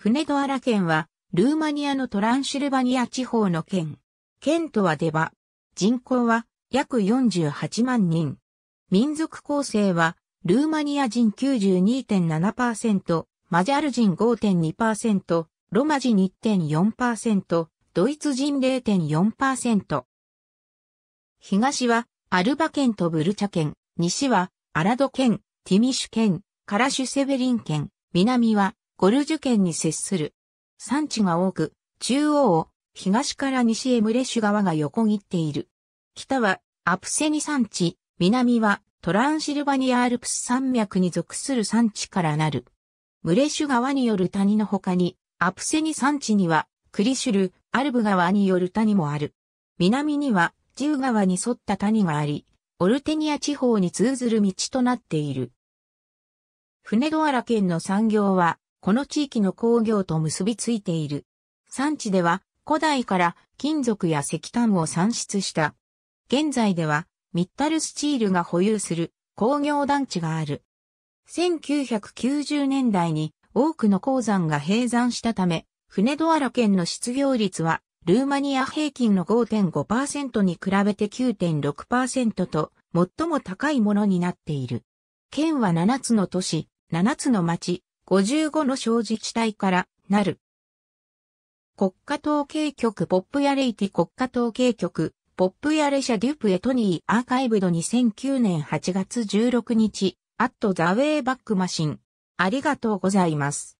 フネドアラ県は、ルーマニアのトランシルバニア地方の県。県とは出バ。人口は約48万人。民族構成は、ルーマニア人92.7%、マジャル人5.2%、ロマ人1.4%、ドイツ人0.4%。東はアルバ県とブルチャ県、西はアラド県、ティミシュ県、カラシュセベリン県、南はゴルジュ県に接する。産地が多く、中央を東から西へムレシュ川が横切っている。北はアプセニ山地、南はトランシルバニアアルプス山脈に属する山地からなる。ムレシュ川による谷の他に、アプセニ山地にはクリシュル、アルブ川による谷もある。南にはジウ川に沿った谷があり、オルテニア地方に通ずる道となっている。船ドアラ県の産業はこの地域の工業と結びついている。産地では古代から金属や石炭を産出した。現在ではミッタルスチールが保有する工業団地がある。1990年代に多くの鉱山が閉山したため、船ドアラ県の失業率はルーマニア平均の5.5%に比べて9.6%と最も高いものになっている。県は7つの都市、7つの町、55の小自治体からなる。国家統計局ポップヤレイティ国家統計局ポップヤレシャデュプエトニーアーカイブド2009年8月16日アットザウェイバックマシンありがとうございます。